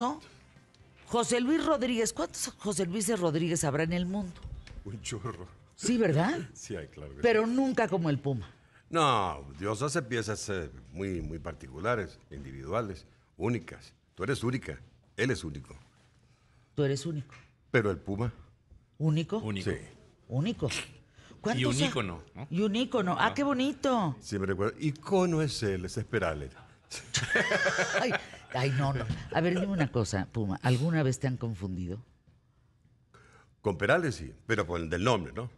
¿no? José Luis Rodríguez, ¿cuántos José Luis Rodríguez habrá en el mundo? Un chorro. Sí, ¿verdad? sí, hay, claro. Pero nunca como el Puma. No, Dios hace piezas eh, muy, muy particulares, individuales, únicas. Tú eres única, él es único. Tú eres único. Pero el Puma. ¿Único? Único. Sí. Único. Y un ícono. Y un ícono. Ah, ah, qué bonito. Sí, me recuerdo. Icono es él, es Esperale. Ay, no, no. A ver, dime una cosa, Puma. ¿Alguna vez te han confundido? Con Perales sí, pero con el del nombre, ¿no?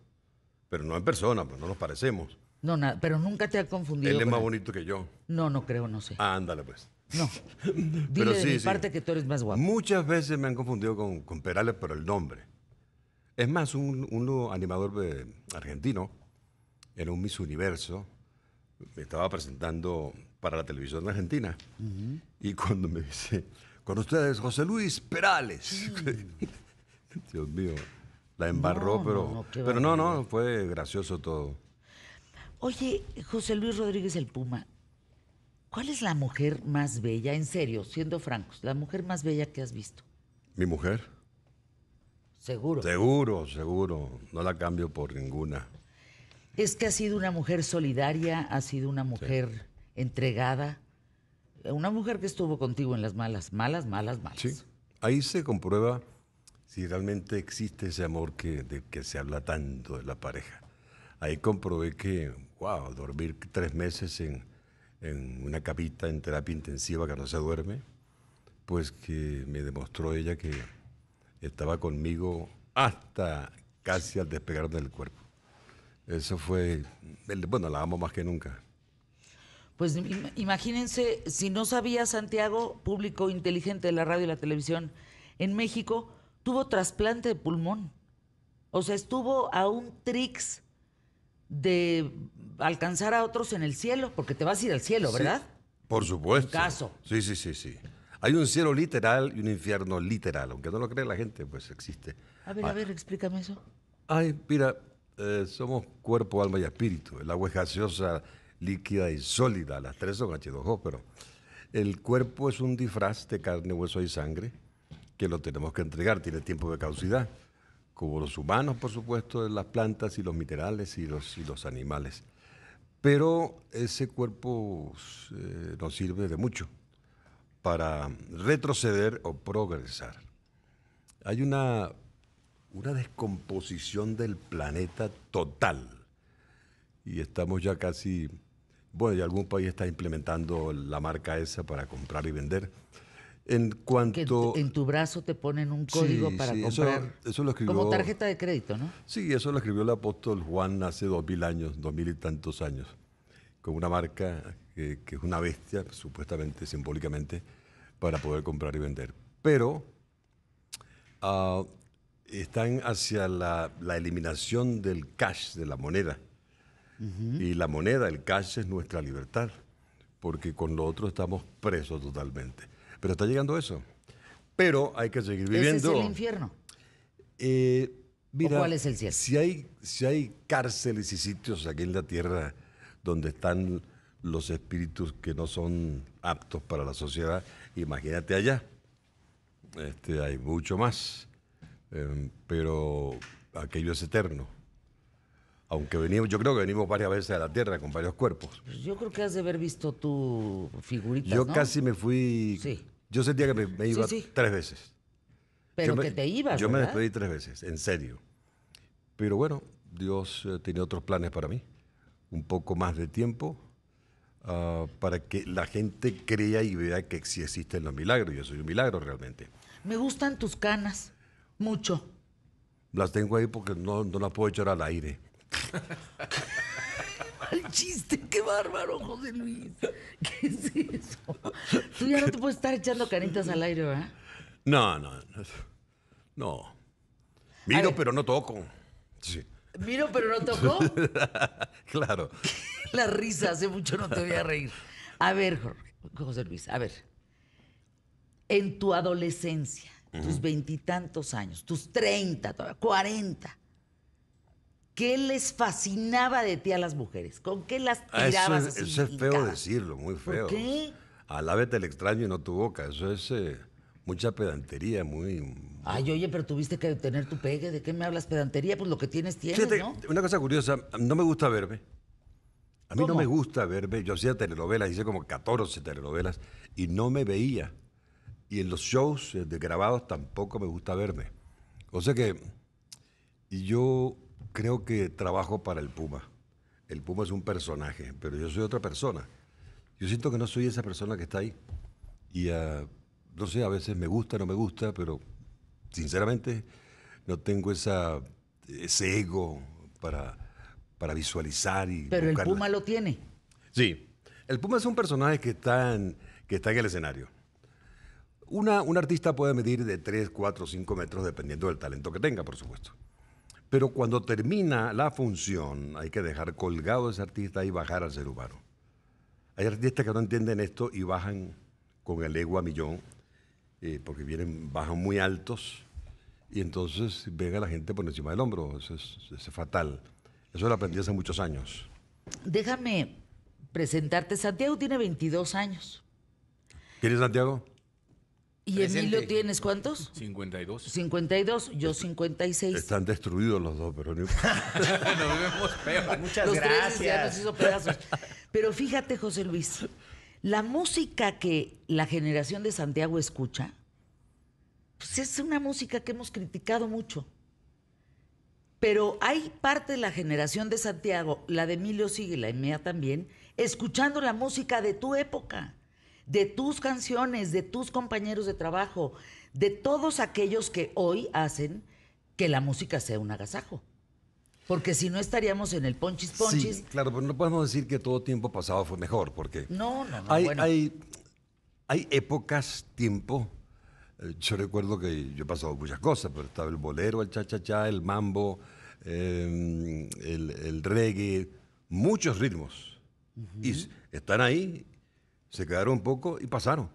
Pero no en persona, pues no nos parecemos. No, nada, pero nunca te ha confundido. Él es más bonito que yo. No, no creo, no sé. ándale, pues. No. Dile pero de mi parte que tú eres más guapo. Muchas veces me han confundido con, Perales por el nombre. Es más, un, animador eh, argentino, en un Miss Universo, me estaba presentando para la televisión argentina. Y cuando me dice, con ustedes José Luis Perales. Mm. Dios mío, la embarró, pero, no, no, pero no, no, fue gracioso todo. Oye, José Luis Rodríguez el Puma, ¿cuál es la mujer más bella, en serio, siendo francos, la mujer más bella que has visto? ¿Mi mujer? Seguro. Seguro, seguro. No la cambio por ninguna. Es que ha sido una mujer solidaria, ha sido una mujer entregada. Una mujer que estuvo contigo en las malas, malas, malas, malas. Sí, ahí se comprueba si realmente existe ese amor que, de que se habla tanto de la pareja. Ahí comprobé que, wow, dormir tres meses en, en una capita en terapia intensiva que no se duerme, pues que me demostró ella que estaba conmigo hasta casi al despegar del cuerpo. Eso fue, bueno, la amo más que nunca. Pues imagínense, si no sabía Santiago, público inteligente de la radio y la televisión en México, tuvo trasplante de pulmón. O sea, estuvo a un tricks de alcanzar a otros en el cielo, porque te vas a ir al cielo, ¿verdad? por supuesto. Caso. Sí, sí, sí, sí. Hay un cielo literal y un infierno literal. Aunque no lo cree la gente, pues existe. A ver, a ver, explícame eso. Ay, mira, eh, somos cuerpo, alma y espíritu. El agua es gaseosa, líquida y sólida. Las tres son h 2 pero el cuerpo es un disfraz de carne, hueso y sangre que lo tenemos que entregar. Tiene tiempo de caducidad, como los humanos, por supuesto, las plantas y los minerales y los, los animales. Pero ese cuerpo eh, nos sirve de mucho para retroceder o progresar. Hay una, una descomposición del planeta total y estamos ya casi bueno, y algún país está implementando la marca esa para comprar y vender. En cuanto. en tu brazo te ponen un código para comprar. Eso, lo escribió, como tarjeta de crédito, ¿no? Sí, eso lo escribió el apóstol Juan hace dos mil años, dos mil y tantos años, con una marca que, es una bestia, supuestamente, simbólicamente, para poder comprar y vender. Pero ah, están hacia la eliminación del cash, de la moneda y la moneda, el cash, es nuestra libertad, porque con lo otro estamos presos totalmente. Pero está llegando eso. Pero hay que seguir viviendo. ¿Ese es el infierno? Eh, ¿Cuál es el cielo? Si hay, si hay cárceles y sitios aquí en la tierra donde están los espíritus que no son aptos para la sociedad, imagínate allá. Este, hay mucho más, em, pero aquello es eterno. Aunque venimos, yo creo que venimos varias veces a la Tierra con varios cuerpos. Pues yo creo que has de haber visto tu figurita. Yo casi me fui. Sí. Yo sentía que me, iba tres veces. Pero que te ibas. Yo me despedí tres veces, en serio. Pero bueno, Dios eh, tiene otros planes para mí. Un poco más de tiempo ah, para que la gente crea y vea que sí existen los milagros. Yo soy un milagro realmente. Me gustan tus canas, mucho. Las tengo ahí porque no, no las puedo echar al aire mal chiste, qué bárbaro, José Luis. ¿Qué es eso? Tú ya no te puedes estar echando canitas al aire, ¿verdad? No, no, no. Miro, pero no toco. Sí. Miro, pero no toco? claro. La risa, hace mucho no te voy a reír. A ver, José Luis, a ver. En tu adolescencia, tus veintitantos años, tus treinta, cuarenta, ¿Qué les fascinaba de ti a las mujeres? ¿Con qué las ah, tirabas? Eso eso es feo decirlo, muy feo. ¿Por qué? Alábete el extraño y no tu boca. Eso es eh, mucha pedantería, muy. Ay, oye, pero tuviste que tener tu pegue. ¿De qué me hablas pedantería? Pues lo que tienes, tienes, Una cosa curiosa, no me gusta verme. A mí no me gusta verme. Yo hacía telenovelas, hice como 14 telenovelas y no me veía. Y en los shows eh, de grabados tampoco me gusta verme. O sea que yo creo que trabajo para el Puma. El Puma es un personaje, pero yo soy otra persona. Yo siento que no soy esa persona que está ahí. Y ah, no sé, a veces me gusta, no me gusta, pero sinceramente no tengo esa, ese ego para, para visualizar y. Pero el Puma lo tiene. Sí. El Puma es un personaje que está en, que está en el escenario. Una, un artista puede medir de 3, 4, 5 metros dependiendo del talento que tenga, por supuesto. Pero cuando termina la función, hay que dejar colgado ese artista y bajar al ser humano. Hay artistas que no entienden esto y bajan con el ego a millón, eh, porque vienen, bajan muy altos, y entonces ven la gente por encima del hombro. Eso es, eso es fatal. Eso lo aprendí hace muchos años. Déjame presentarte. Santiago tiene 22 años. ¿Quién es Santiago? ¿Y Emilio tienes cuántos? 52. 52, yo 56. Están destruidos los dos, pero no Nos vemos Muchas gracias. nos hizo pedazos. Pero fíjate, José Luis, la música que la generación de Santiago escucha, pues es una música que hemos criticado mucho. Pero hay parte de la generación de Santiago, la de Emilio sigue, la de mía también, escuchando la música de tu época de tus canciones, de tus compañeros de trabajo, de todos aquellos que hoy hacen que la música sea un agasajo. Porque si no estaríamos en el ponchis ponchis. claro, pero no podemos decir que todo tiempo pasado fue mejor, porque. No, no, no. Hay, hay, épocas, tiempo. Eh, yo recuerdo que yo he pasado muchas cosas, pero estaba el bolero, el cha-cha-cha, el mambo, em, el, reggae, muchos ritmos. Y están ahí se quedaron un poco y pasaron.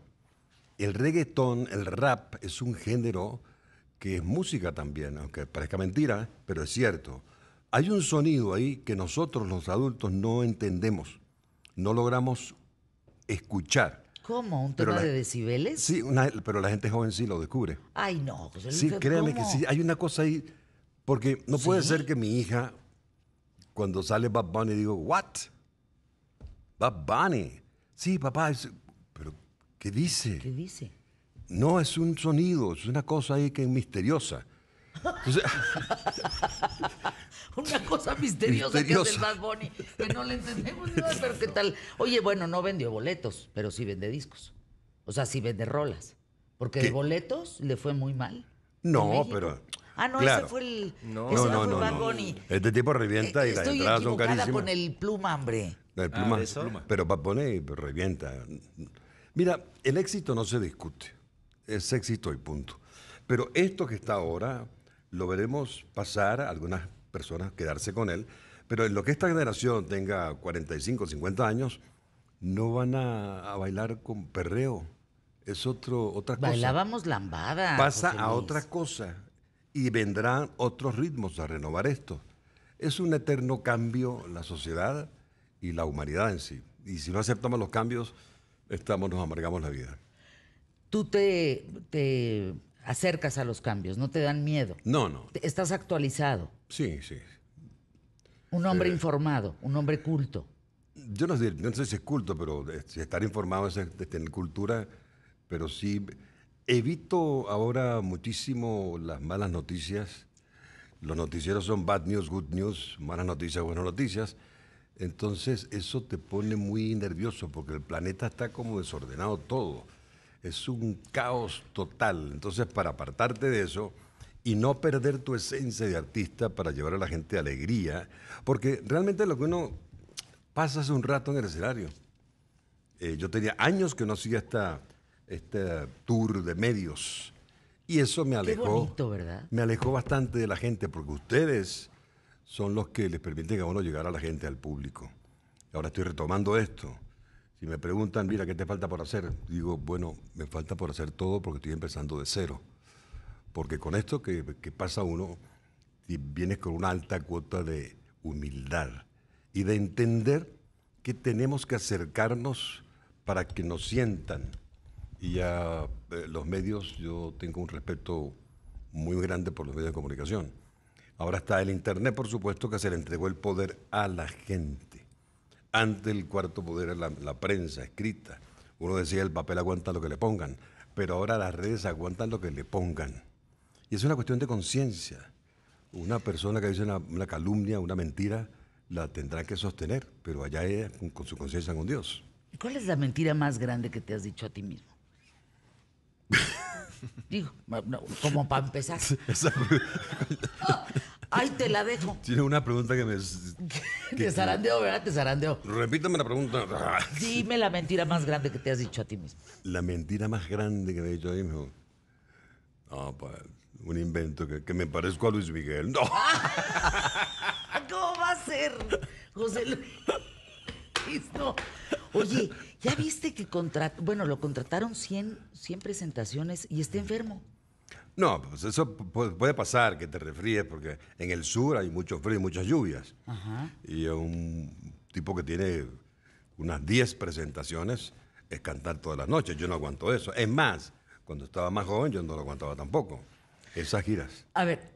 El reggaetón, el rap, es un género que es música también, aunque parezca mentira, pero es cierto. Hay un sonido ahí que nosotros los adultos no entendemos, no logramos escuchar. ¿Cómo? ¿Un tema de decibeles? Sí, pero la gente joven sí lo descubre. Ay, no. sí, créanme que sí. Hay una cosa ahí, porque no puede ser que mi hija, cuando sale Bad Bunny, digo, ¿what? Bad Bunny. Sí, papá, pero ¿qué dice? ¿Qué dice? No, es un sonido, es una cosa ahí que es misteriosa. una cosa misteriosa, que es el Bad Bunny, que no le entendemos nada, pero qué tal. Oye, bueno, no vendió boletos, pero sí vende discos. O sea, sí vende rolas. Porque el de boletos le fue muy mal. No, pero Ah, no, ese fue el. No, fue Este tipo revienta y eh, las entradas son carísimas. con el pluma, hombre. El ah, pluma, pero para poner, revienta. Mira, el éxito no se discute. Es éxito y punto. Pero esto que está ahora, lo veremos pasar, algunas personas quedarse con él. Pero en lo que esta generación tenga 45, 50 años, no van a, a bailar con perreo. Es otro, otra cosa. Bailábamos lambada. Pasa a otra cosa y vendrán otros ritmos a renovar esto. Es un eterno cambio la sociedad y la humanidad en sí. Y si no aceptamos los cambios, estamos, nos amargamos la vida. Tú te, te acercas a los cambios, no te dan miedo. No, no. Estás actualizado. Sí, sí. Un hombre eh, informado, un hombre culto. Yo no sé, no sé si es culto, pero estar informado es tener este, cultura, pero sí Evito ahora muchísimo las malas noticias. Los noticieros son bad news, good news, malas noticias, buenas noticias. Entonces eso te pone muy nervioso porque el planeta está como desordenado todo. Es un caos total. Entonces para apartarte de eso y no perder tu esencia de artista para llevar a la gente alegría, porque realmente lo que uno pasa es un rato en el escenario. Eh, yo tenía años que no hacía esta este tour de medios. Y eso me alejó. ¿verdad? Me alejó bastante de la gente, porque ustedes son los que les permiten a uno llegar a la gente, al público. Ahora estoy retomando esto. Si me preguntan, mira, ¿qué te falta por hacer? Digo, bueno, me falta por hacer todo porque estoy empezando de cero. Porque con esto que, que pasa uno, vienes con una alta cuota de humildad y de entender que tenemos que acercarnos para que nos sientan y ya eh, los medios, yo tengo un respeto muy grande por los medios de comunicación. Ahora está el Internet, por supuesto, que se le entregó el poder a la gente. Antes el cuarto poder era la, prensa escrita. Uno decía, el papel aguanta lo que le pongan, pero ahora las redes aguantan lo que le pongan. Y es una cuestión de conciencia. Una persona que dice una, calumnia, una mentira, la tendrá que sostener, pero allá ella con, con su conciencia con Dios. ¿Y cuál es la mentira más grande que te has dicho a ti mismo? Digo, como para empezar. Ahí te la dejo. Tiene una pregunta que me. Que te zarandeo, ¿verdad? Te zarandeo. Repítame la pregunta. Dime la mentira más grande que te has dicho a ti mismo. La mentira más grande que me he dicho a mí mismo. Ah, pues. Un invento que, que, me parezco a Luis Miguel. No. ¿Cómo va a ser, José Luis? No. Oye, ya viste que bueno, lo contrataron 100, 100 presentaciones y está enfermo. No, pues eso puede pasar, que te refríes, porque en el sur hay mucho frío y muchas lluvias. Y un tipo que tiene unas 10 presentaciones es cantar todas las noches. Yo no aguanto eso. Es más, cuando estaba más joven yo no lo aguantaba tampoco. Esas giras. A ver,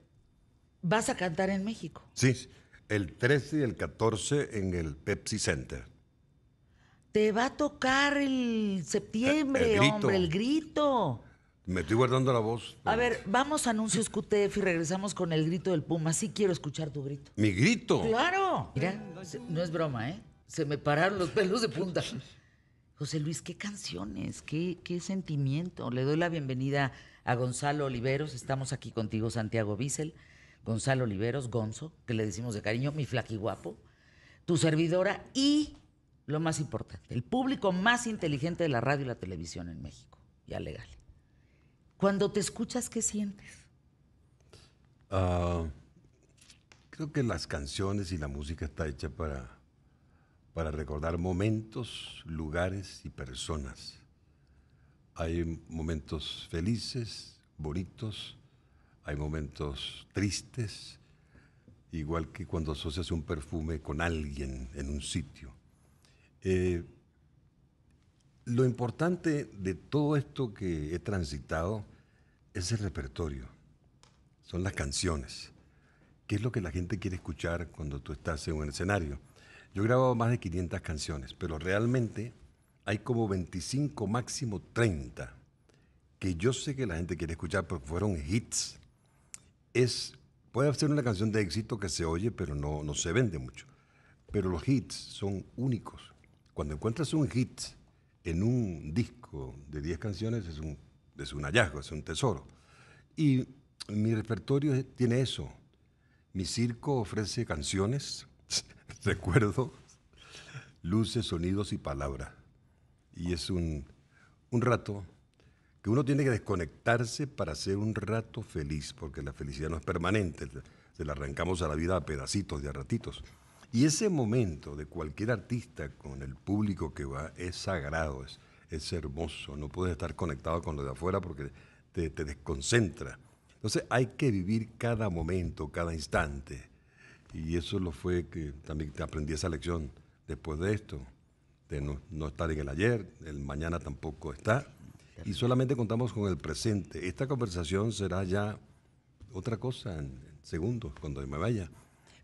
¿vas a cantar en México? Sí, el 13 y el 14 en el Pepsi Center. Te va a tocar el septiembre, hombre, el grito. Me estoy guardando la voz. A ver, vamos a anuncios QTF y regresamos con el grito del Puma. Sí quiero escuchar tu grito. ¿Mi grito? ¡Claro! Mira, no es broma, ¿eh? Se me pararon los pelos de punta. José Luis, qué canciones, qué, qué sentimiento. Le doy la bienvenida a Gonzalo Oliveros. Estamos aquí contigo, Santiago Bissell. Gonzalo Oliveros, Gonzo, que le decimos de cariño, mi flaquiguapo, guapo, tu servidora y lo más importante, el público más inteligente de la radio y la televisión en México. Ya legal. Cuando te escuchas, ¿qué sientes? Ah, creo que las canciones y la música está hecha para, para recordar momentos, lugares y personas. Hay momentos felices, bonitos, hay momentos tristes, igual que cuando asocias un perfume con alguien en un sitio. Eh, lo importante de todo esto que he transitado es el repertorio, son las canciones. ¿Qué es lo que la gente quiere escuchar cuando tú estás en un escenario? Yo he grabado más de 500 canciones, pero realmente hay como 25, máximo 30, que yo sé que la gente quiere escuchar porque fueron hits. Es, puede ser una canción de éxito que se oye, pero no, no se vende mucho. Pero los hits son únicos. Cuando encuentras un hit en un disco de 10 canciones es un, es un hallazgo, es un tesoro. Y mi repertorio tiene eso. Mi circo ofrece canciones, recuerdo, luces, sonidos y palabras. Y es un, un rato que uno tiene que desconectarse para ser un rato feliz, porque la felicidad no es permanente, se la arrancamos a la vida a pedacitos de a ratitos. Y ese momento de cualquier artista con el público que va es sagrado, es, hermoso. No puedes estar conectado con lo de afuera porque te, te desconcentra. Entonces hay que vivir cada momento, cada instante. Y eso lo fue que también te aprendí esa lección después de esto, de no, no estar en el ayer, el mañana tampoco está. Y solamente contamos con el presente. Esta conversación será ya otra cosa en segundos cuando me vaya.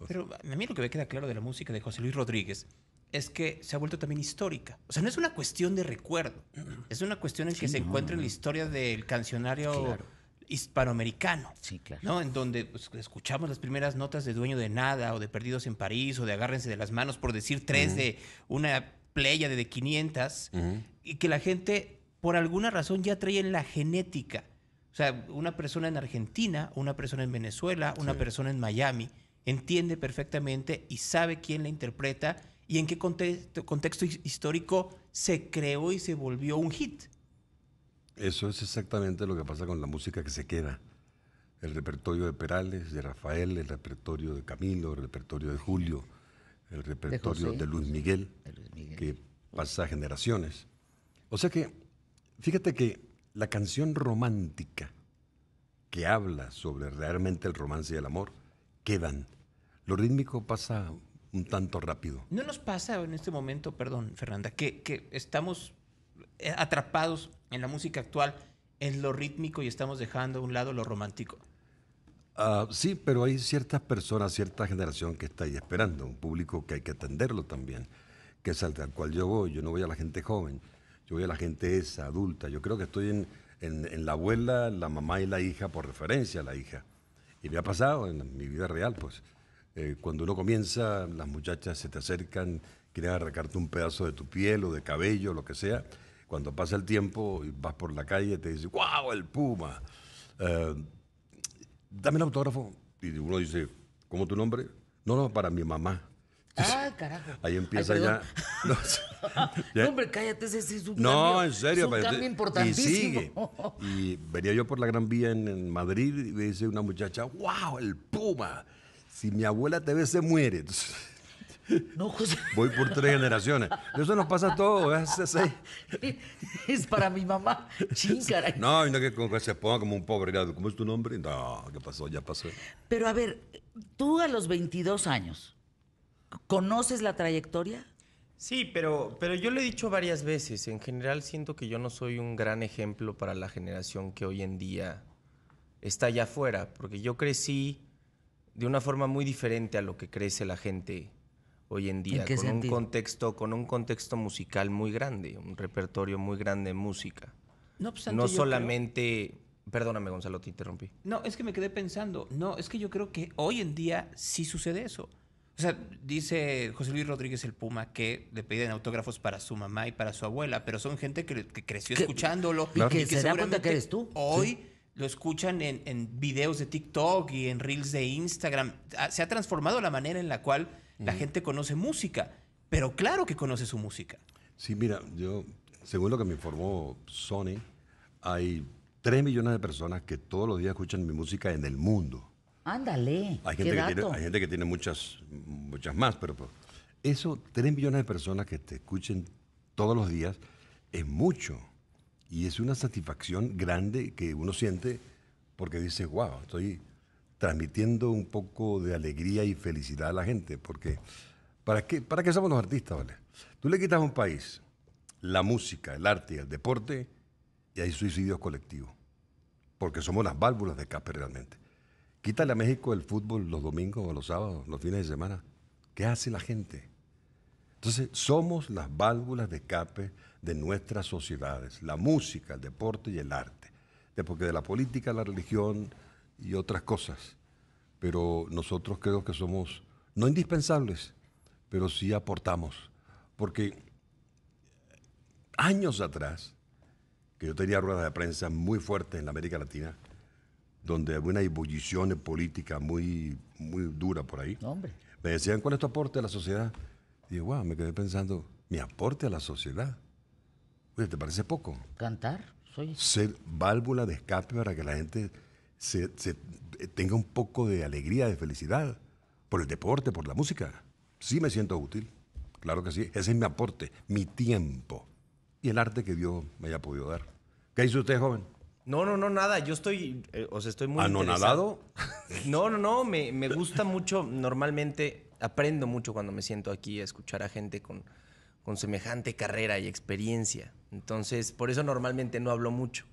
Pero a mí lo que me queda claro de la música de José Luis Rodríguez es que se ha vuelto también histórica. O sea, no es una cuestión de recuerdo, es una cuestión en que se encuentra en la historia del cancionario hispanoamericano. Sí, claro. ¿no? En donde pues, escuchamos las primeras notas de Dueño de Nada o de Perdidos en París o de Agárrense de las Manos, por decir tres de una playa de 500, y que la gente, por alguna razón, ya trae en la genética. O sea, una persona en Argentina, una persona en Venezuela, una persona en Miami entiende perfectamente y sabe quién la interpreta y en qué contexto, histórico se creó y se volvió un hit. Eso es exactamente lo que pasa con la música que se queda. El repertorio de Perales, de Rafael, el repertorio de Camilo, el repertorio de Julio, el repertorio de, Luis, Miguel, de Luis Miguel, que pasa generaciones. O sea que, fíjate que la canción romántica que habla sobre realmente el romance y el amor, quedan lo rítmico pasa un tanto rápido. ¿No nos pasa en este momento, perdón, Fernanda, que, estamos eh, atrapados en la música actual, en lo rítmico y estamos dejando a un lado lo romántico? Ah, sí, pero hay ciertas personas, cierta generación que está ahí esperando, un público que hay que atenderlo también, que es al, cual yo voy, yo no voy a la gente joven, yo voy a la gente esa, adulta, yo creo que estoy en, en la abuela, la mamá y la hija por referencia a la hija. Y me ha pasado en mi vida real, pues. Eh, cuando uno comienza, las muchachas se te acercan, quieren arrancarte un pedazo de tu piel o de cabello, lo que sea. Cuando pasa el tiempo y vas por la calle, te dicen, ¡Wow, el Puma! Eh, dame el autógrafo. Y uno dice, ¿cómo tu nombre? No, no, para mi mamá. ¡Ah, carajo. Ahí empieza ya. No, hombre, cállate, ese es un no, en serio. Es importantísimo. Y sigue. venía yo por la Gran Vía en, en Madrid y me dice una muchacha, ¡Wow, el Puma! si mi abuela te ve, se muere. no, José. Voy por tres generaciones. Eso nos pasa a todos. Es, para mi mamá. No, no que, se ponga como un pobre. ¿Cómo es tu nombre? No, ¿qué pasó? Ya pasó. Pero a ver, tú a los 22 años, ¿conoces la trayectoria? Sí, pero, pero yo lo he dicho varias veces. En general siento que yo no soy un gran ejemplo para la generación que hoy en día está allá afuera. Porque yo crecí de una forma muy diferente a lo que crece la gente hoy en día, qué con un contexto, con un contexto musical muy grande, un repertorio muy grande de música. No, pues, solamente. Perdóname, Gonzalo, te interrumpí. No, es que me quedé pensando. No, es que yo creo que hoy en día sí sucede eso. O sea, dice José Luis Rodríguez el Puma que le piden autógrafos para su mamá y para su abuela, pero son gente que, creció escuchándolo. Y que, se da cuenta que eres tú. Hoy lo escuchan en, videos de TikTok y en reels de Instagram. Ah, se ha transformado la manera en la cual la gente conoce música, pero claro que conoce su música. Sí, mira, yo, según lo que me informó Sony, hay 3 millones de personas que todos los días escuchan mi música en el mundo. Ándale. Hay, gente, Que tiene, hay gente que tiene muchas, muchas más, pero, pero eso, 3 millones de personas que te escuchen todos los días, es mucho. Y es una satisfacción grande que uno siente porque dice, wow, estoy transmitiendo un poco de alegría y felicidad a la gente. Porque, ¿para qué, para qué somos los artistas, vale? Tú le quitas a un país la música, el arte, el deporte, y hay suicidios colectivos. Porque somos las válvulas de escape realmente. Quítale a México el fútbol los domingos o los sábados, los fines de semana. ¿Qué hace la gente? Entonces, somos las válvulas de escape de nuestras sociedades, la música, el deporte y el arte. De, porque de la política, la religión y otras cosas. Pero nosotros creo que somos, no indispensables, pero sí aportamos. Porque años atrás, que yo tenía ruedas de prensa muy fuertes en América Latina, donde hubo una ebullición política muy, muy dura por ahí. me decían, ¿cuál es tu aporte a la sociedad? Y yo, wow, me quedé pensando, mi aporte a la sociedad. Oye, ¿te parece poco? Cantar, soy. Ser válvula de escape para que la gente se, eh, tenga un poco de alegría, de felicidad, por el deporte, por la música. Sí me siento útil, claro que sí. Ese es mi aporte, mi tiempo y el arte que Dios me haya podido dar. ¿Qué hizo usted, joven? No, no, no, nada. Yo estoy, eh, o sea, estoy muy ¿Anonadado? ¿Ah, no, no, no. Me, me gusta mucho. Normalmente aprendo mucho cuando me siento aquí a escuchar a gente con con semejante carrera y experiencia. Entonces, por eso normalmente no hablo mucho. de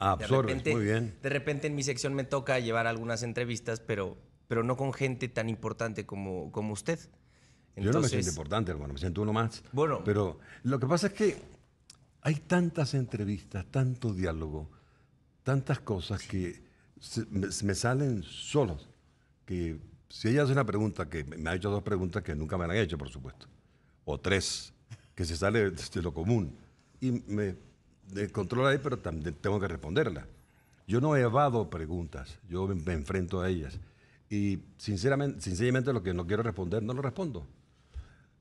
ah, repente, bien. De repente en mi sección me toca llevar algunas entrevistas, pero, pero no con gente tan importante como, como usted. Yo no me siento importante, hermano, me siento uno más. Bueno. Pero lo que pasa es que hay tantas entrevistas, tanto diálogo, tantas cosas que me, salen solos. Que si ella hace una pregunta, que me ha hecho dos preguntas que nunca me han hecho, por supuesto, o tres, que se sale de lo común. Y me, controla ahí, pero también tengo que responderla. Yo no evado preguntas, yo me, enfrento a ellas. Y sinceramente, sinceramente lo que no quiero responder, no lo respondo.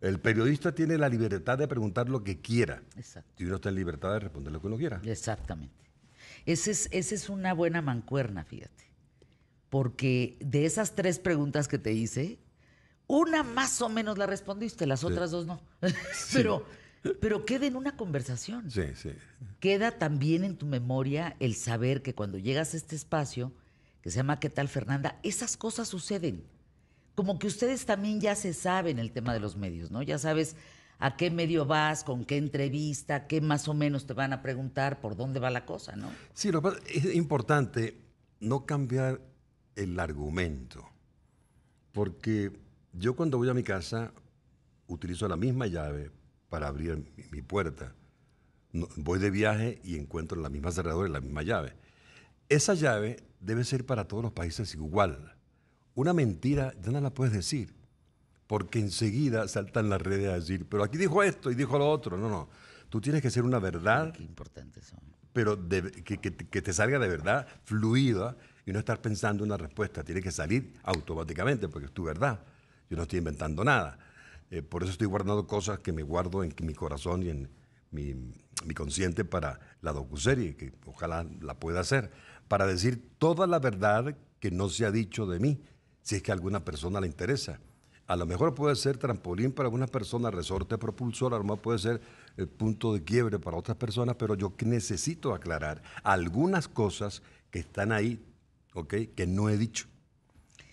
El periodista tiene la libertad de preguntar lo que quiera. Y uno está en libertad de responder lo que uno quiera. Exactamente. Esa es, ese es una buena mancuerna, fíjate. Porque de esas tres preguntas que te hice, una más o menos la respondiste, las otras dos no. pero, pero queda en una conversación. Sí, sí. Queda también en tu memoria el saber que cuando llegas a este espacio, que se llama ¿Qué tal Fernanda? Esas cosas suceden. Como que ustedes también ya se saben el tema de los medios, ¿no? Ya sabes a qué medio vas, con qué entrevista, qué más o menos te van a preguntar, por dónde va la cosa, ¿no? Sí, lo es importante no cambiar el argumento, porque yo cuando voy a mi casa utilizo la misma llave para abrir mi, puerta. voy de viaje y encuentro la misma cerradura y la misma llave. Esa llave debe ser para todos los países igual. Una mentira ya no la puedes decir, porque enseguida saltan las redes a decir, pero aquí dijo esto y dijo lo otro. No, no. Tú tienes que ser una verdad. Qué importantes son. Pero que, te salga de verdad, fluida, y no estar pensando una respuesta. Tiene que salir automáticamente, porque es tu verdad. Yo no estoy inventando nada. Eh, por eso estoy guardando cosas que me guardo en mi corazón y en mi, consciente para la docuserie, que ojalá la pueda hacer, para decir toda la verdad que no se ha dicho de mí, si es que a alguna persona le interesa. A lo mejor puede ser trampolín para algunas persona, resorte propulsor, a lo mejor puede ser el eh, punto de quiebre para otras personas, pero yo necesito aclarar algunas cosas que están ahí, ¿ok? Que no he dicho.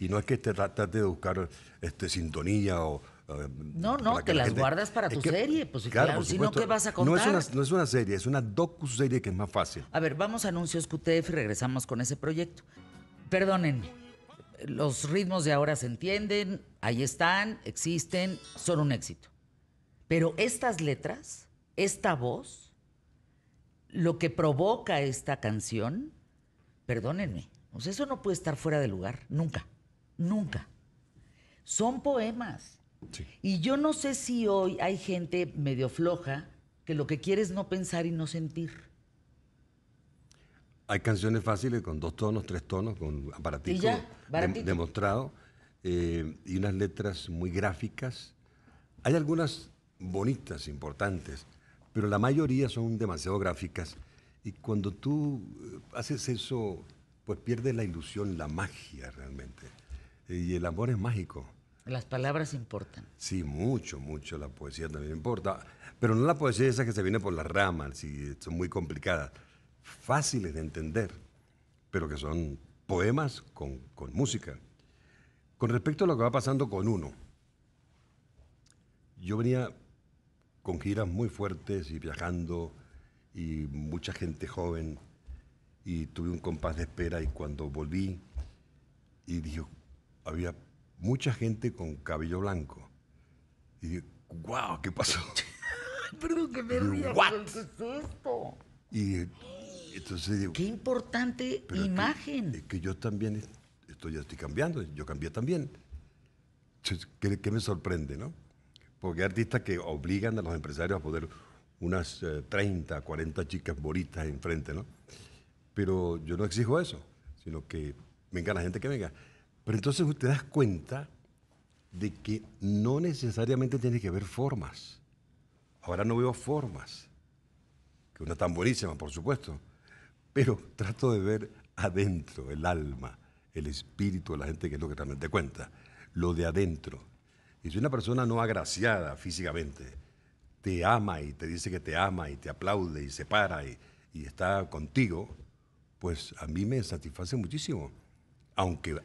Y no es que te tratas de buscar este, sintonía o... Eh, no, no, te las guardas para tu serie, pues claro, sino ¿qué vas a contar? No es, una, serie, es una docu-serie que es más fácil. A ver, vamos a anuncios QTF y regresamos con ese proyecto. Perdónenme, los ritmos de ahora se entienden, ahí están, existen, son un éxito. Pero estas letras, esta voz, lo que provoca esta canción, perdónenme, sea eso no puede estar fuera de lugar, nunca nunca. Son poemas. Y yo no sé si hoy hay gente medio floja que lo que quiere es no pensar y no sentir. Hay canciones fáciles con dos tonos, tres tonos, con aparatico, ya, demostrado, eh, y unas letras muy gráficas. Hay algunas bonitas, importantes, pero la mayoría son demasiado gráficas. Y cuando tú eh, haces eso, pues pierdes la ilusión, la magia realmente y el amor es mágico. Las palabras importan. Sí, mucho, mucho. La poesía también importa. Pero no la poesía esa que se viene por las ramas, y son muy complicadas. Fáciles de entender, pero que son poemas con, con música. Con respecto a lo que va pasando con uno, yo venía con giras muy fuertes y viajando y mucha gente joven y tuve un compás de espera y cuando volví y dije, había mucha gente con cabello blanco. Y dije, wow, ¿qué pasó? Perdón que me ¿qué es esto? Y entonces digo, qué importante imagen. Es que, yo también estoy, estoy cambiando, yo cambié también. ¿qué, me sorprende, no? Porque hay artistas que obligan a los empresarios a poner unas 30, eh, 40 chicas bonitas enfrente, ¿no? Pero yo no exijo eso, sino que venga la gente que venga. Pero entonces te das cuenta de que no necesariamente tiene que ver formas. Ahora no veo formas, que una tan buenísima, por supuesto, pero trato de ver adentro el alma, el espíritu de la gente, que es lo que realmente cuenta, lo de adentro. Y si una persona no agraciada físicamente te ama y te dice que te ama y te aplaude y se para y, y está contigo, pues a mí me satisface muchísimo, aunque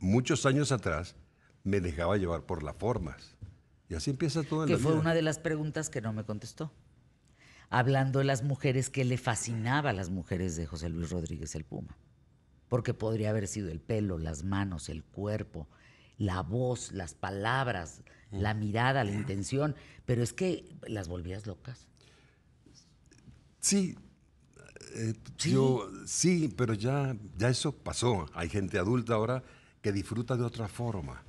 muchos años atrás, me dejaba llevar por las formas. Y así empieza todo en que fue una de las preguntas que no me contestó. Hablando de las mujeres, que le fascinaba a las mujeres de José Luis Rodríguez el Puma. Porque podría haber sido el pelo, las manos, el cuerpo, la voz, las palabras, mm. la mirada, la intención. Pero es que las volvías locas. Sí, eh, ¿Sí? yo sí, pero ya, ya eso pasó. Hay gente adulta ahora que disfruta de otra forma,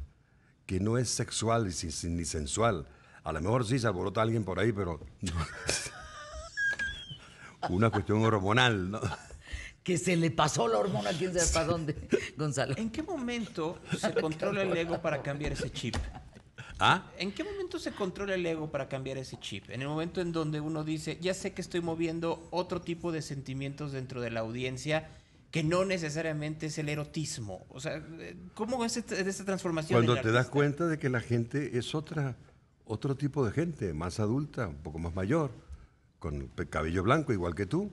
que no es sexual ni, sensual. A lo mejor sí se alborota alguien por ahí, pero una cuestión hormonal, ¿no? que se le pasó la hormona, quién sabe para dónde, Gonzalo. ¿En qué momento se controla el ego para cambiar ese chip? ¿Ah? ¿En qué momento se controla el ego para cambiar ese chip? En el momento en donde uno dice, ya sé que estoy moviendo otro tipo de sentimientos dentro de la audiencia que no necesariamente es el erotismo. O sea, ¿cómo es este, esta, transformación? Cuando te das cuenta de que la gente es otra, otro tipo de gente, más adulta, un poco más mayor, con cabello blanco igual que tú.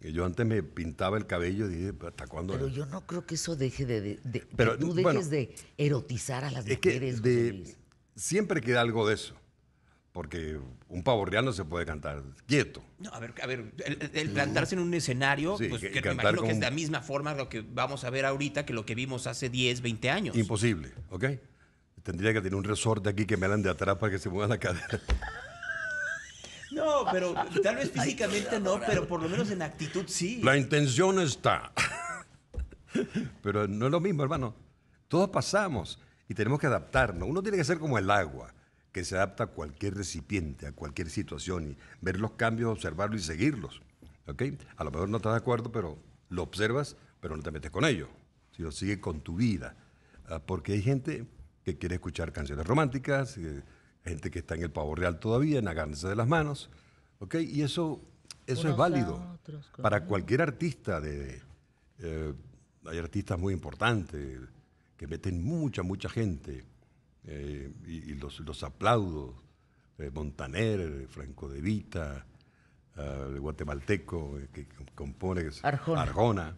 Yo antes me pintaba el cabello y dije, ¿hasta cuándo? Pero yo no creo que eso deje de... Pero, tú dejes de erotizar a las mujeres. Que siempre queda algo de eso porque un pavo real se puede cantar quieto. No, a ver, a ver, el, plantarse en un escenario, pues que, me imagino que es de la misma forma lo que vamos a ver ahorita que lo que vimos hace 10, 20 años. Imposible, ¿ok? Tendría que tener un resorte aquí que me hagan de atrás para que se mueva la cadera. No, pero tal vez físicamente no, pero por lo menos en actitud sí. La intención está. Pero no es lo mismo, hermano. Todos pasamos y tenemos que adaptarnos. Uno tiene que ser como el agua que se adapta a cualquier recipiente, a cualquier situación, y ver los cambios, observarlos y seguirlos. A lo mejor no estás de acuerdo, pero lo observas, pero no te metes con ello, sino sigue con tu vida. Ah, porque hay gente que quiere escuchar canciones románticas, eh, gente que está en el pavo real todavía, en agarrarse de las manos, Y eso, eso es válido para cualquier artista. Eh, hay artistas muy importantes que meten mucha, mucha gente eh, y, los, los aplaudo, eh, Montaner, eh, Franco de Vita, el guatemalteco que compone Arjona.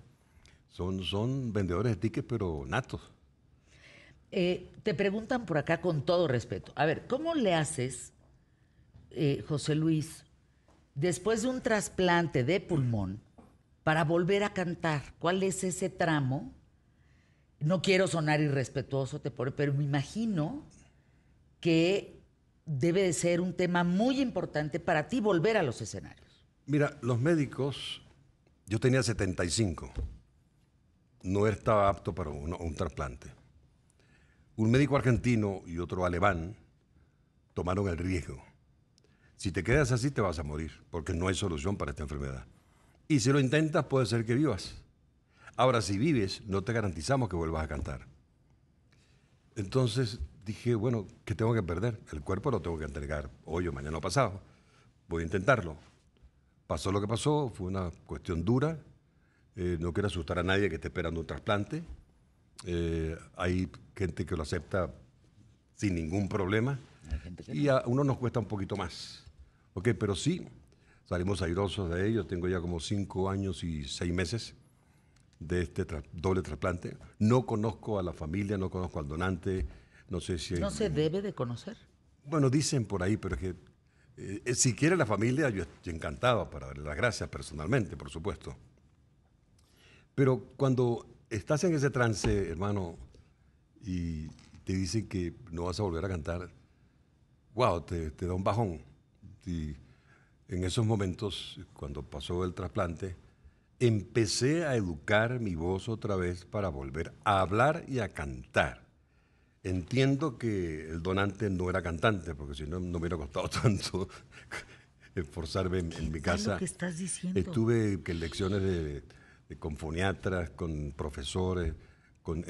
Son, son vendedores de tickets, pero natos. te preguntan por acá con todo respeto. A ver, ¿cómo le haces, José Luis, después de un trasplante de pulmón, para volver a cantar? ¿Cuál es ese tramo no quiero sonar irrespetuoso, te pero me imagino que debe de ser un tema muy importante para ti volver a los escenarios. Mira, los médicos, yo tenía 75, no estaba apto para un, un trasplante. Un médico argentino y otro alemán tomaron el riesgo. Si te quedas así te vas a morir, porque no hay solución para esta enfermedad. Y si lo intentas puede ser que vivas. Ahora, si vives, no te garantizamos que vuelvas a cantar. Entonces dije, bueno, ¿qué tengo que perder? El cuerpo lo tengo que entregar hoy o mañana o pasado. Voy a intentarlo. Pasó lo que pasó, fue una cuestión dura. Eh, no quiero asustar a nadie que esté esperando un trasplante. Eh, hay gente que lo acepta sin ningún problema. Y a uno nos cuesta un poquito más. Ok, pero sí, salimos airosos de ello. Tengo ya como cinco años y seis meses de este doble trasplante. No conozco a la familia, no conozco al donante, no sé si... ¿No se debe de conocer? Bueno, dicen por ahí, pero es que eh, eh, si quiere la familia, yo estoy encantado para darle las gracias personalmente, por supuesto. Pero cuando estás en ese trance, hermano, y te dicen que no vas a volver a cantar, wow, te, te da un bajón. Y en esos momentos, cuando pasó el trasplante, empecé a educar mi voz otra vez para volver a hablar y a cantar. Entiendo que el donante no era cantante, porque si no, no me hubiera costado tanto esforzarme en, mi casa. Lo que estás diciendo? Estuve que lecciones de, con foniatras, con profesores, con,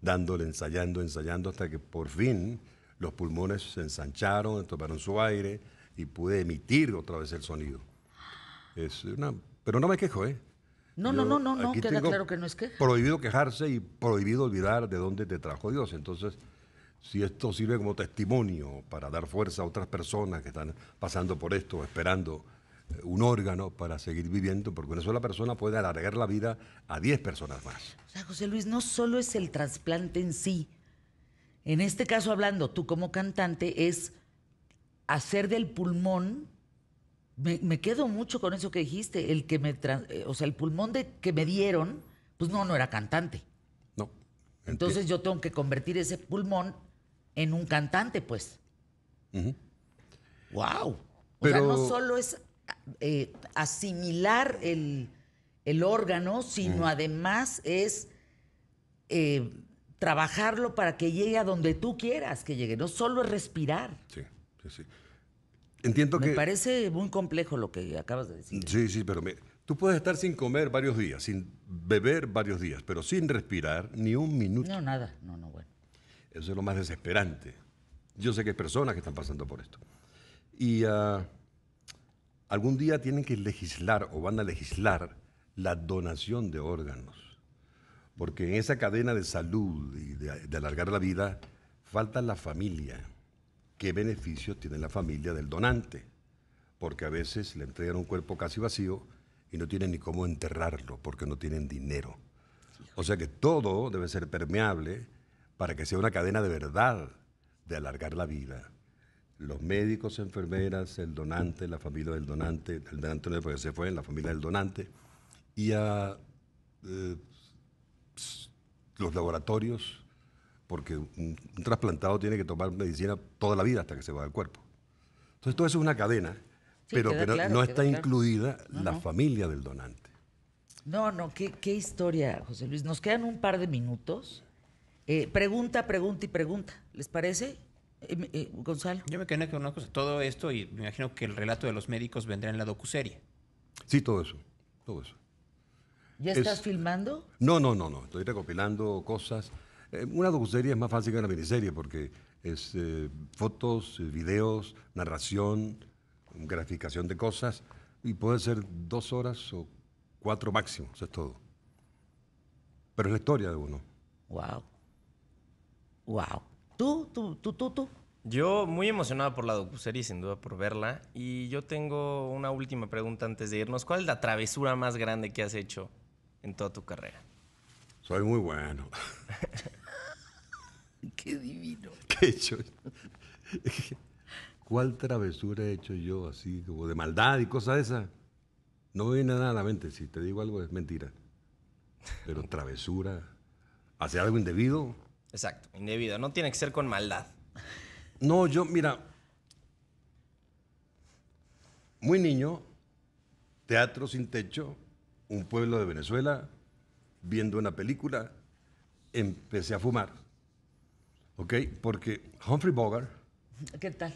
dándole, ensayando, ensayando, hasta que por fin los pulmones se ensancharon, tomaron su aire y pude emitir otra vez el sonido. Es una, pero no me quejo, ¿eh? No, no, no, no, no, queda claro que no es que. Prohibido quejarse y prohibido olvidar de dónde te trajo Dios. Entonces, si esto sirve como testimonio para dar fuerza a otras personas que están pasando por esto, esperando eh, un órgano para seguir viviendo, porque una sola persona puede alargar la vida a 10 personas más. O sea, José Luis, no solo es el trasplante en sí. En este caso, hablando tú como cantante, es hacer del pulmón me, quedo mucho con eso que dijiste, el que me, eh, o sea, el pulmón que me dieron, pues no, no era cantante. No. Entonces yo tengo que convertir ese pulmón en un cantante, pues. Wow. O Pero... sea, no solo es eh, asimilar el, órgano, sino además es eh, trabajarlo para que llegue a donde tú quieras que llegue. No solo es respirar. Sí, sí, sí. Entiendo me que. Me parece muy complejo lo que acabas de decir. Sí, sí, pero tú puedes estar sin comer varios días, sin beber varios días, pero sin respirar ni un minuto. No, nada. No, no, bueno. Eso es lo más desesperante. Yo sé que hay personas que están pasando por esto. Y ah, algún día tienen que legislar o van a legislar la donación de órganos. Porque en esa cadena de salud y de alargar la vida, falta la familia qué beneficio tiene la familia del donante, porque a veces le entregan un cuerpo casi vacío y no tienen ni cómo enterrarlo porque no tienen dinero. O sea que todo debe ser permeable para que sea una cadena de verdad de alargar la vida. Los médicos, enfermeras, el donante, la familia del donante, el donante no porque se fue, la familia del donante, y a eh, los laboratorios porque un, trasplantado tiene que tomar medicina toda la vida hasta que se va del cuerpo. Entonces todo eso es una cadena, pero, no está incluida la familia del donante. No, no, ¿qué, historia, José Luis. Nos quedan un par de minutos. Eh, pregunta, pregunta y pregunta. ¿Les parece? Eh, eh, Gonzalo. Yo me quedé con una cosa. Todo esto, y me imagino que el relato de los médicos vendrá en la docuserie. Sí, todo eso. ¿Ya estás filmando? No, no, no, no. Estoy recopilando cosas. Eh, una docuserie es más fácil que una miniserie porque es eh, fotos, eh, videos, narración, graficación de cosas y puede ser dos horas o cuatro máximo, eso es todo. Pero es la historia de uno. Wow. Wow. ¿Tú, tú, tú, tú, Yo muy emocionado por la y sin duda por verla. Y yo tengo una última pregunta antes de irnos. ¿Cuál es la travesura más grande que has hecho en toda tu carrera? Soy muy bueno. Qué divino. ¿Qué he hecho? ¿Cuál travesura he hecho yo así, como de maldad y cosas de No me viene nada a la mente. Si te digo algo es mentira. Pero travesura, hacer algo indebido. Exacto, indebido. No tiene que ser con maldad. No, yo, mira, muy niño, teatro sin techo, un pueblo de Venezuela, viendo una película, empecé a fumar ¿ok? Porque Humphrey Bogart... ¿Qué tal?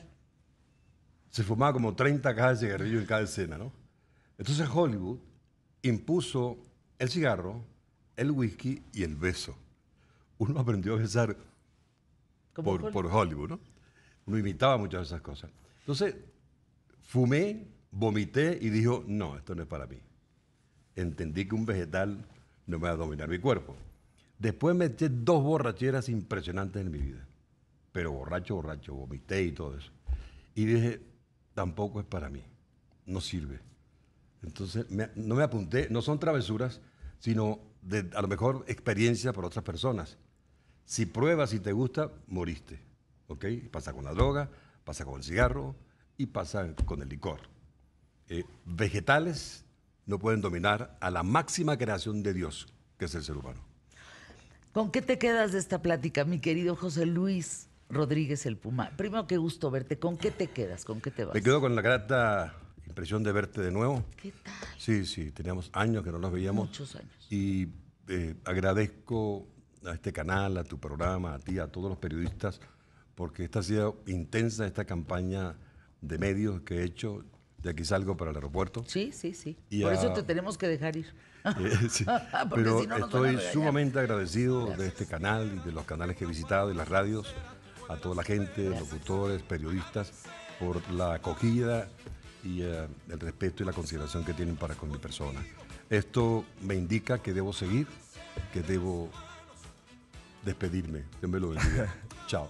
Se fumaba como 30 cajas de cigarrillo en cada escena, ¿no? Entonces Hollywood impuso el cigarro, el whisky y el beso. Uno aprendió a besar por, Hollywood? ¿no? Uno imitaba muchas de esas cosas. Entonces, fumé, vomité y dijo, no, esto no es para mí. Entendí que un vegetal no me va a dominar mi cuerpo. Después me eché dos borracheras impresionantes en mi vida. Pero borracho, borracho, vomité y todo eso. Y dije, tampoco es para mí. No sirve. Entonces, no me apunté, no son travesuras, sino a lo mejor experiencia para otras personas. Si pruebas y te gusta, moriste. ¿Ok? Pasa con la droga, pasa con el cigarro y pasa con el licor. Eh, vegetales no pueden dominar a la máxima creación de Dios, que es el ser humano. ¿Con qué te quedas de esta plática, mi querido José Luis Rodríguez el Puma? Primero, qué gusto verte. ¿Con qué te quedas? ¿Con qué te vas? Me quedo con la grata impresión de verte de nuevo. ¿Qué tal? Sí, sí, teníamos años que no nos veíamos. Muchos años. Y eh, agradezco a este canal, a tu programa, a ti, a todos los periodistas, porque esta ha sido intensa esta campaña de medios que he hecho. De aquí salgo para el aeropuerto. Sí, sí, sí. Por eso te tenemos que dejar ir. Eh, ah, Pero estoy sumamente agradecido de este canal y de los canales que he visitado y las radios, a toda la gente, locutores, periodistas, por la acogida y eh, el respeto y la consideración que tienen para con mi persona. Esto me indica que debo seguir, que debo despedirme. Dios me Chao.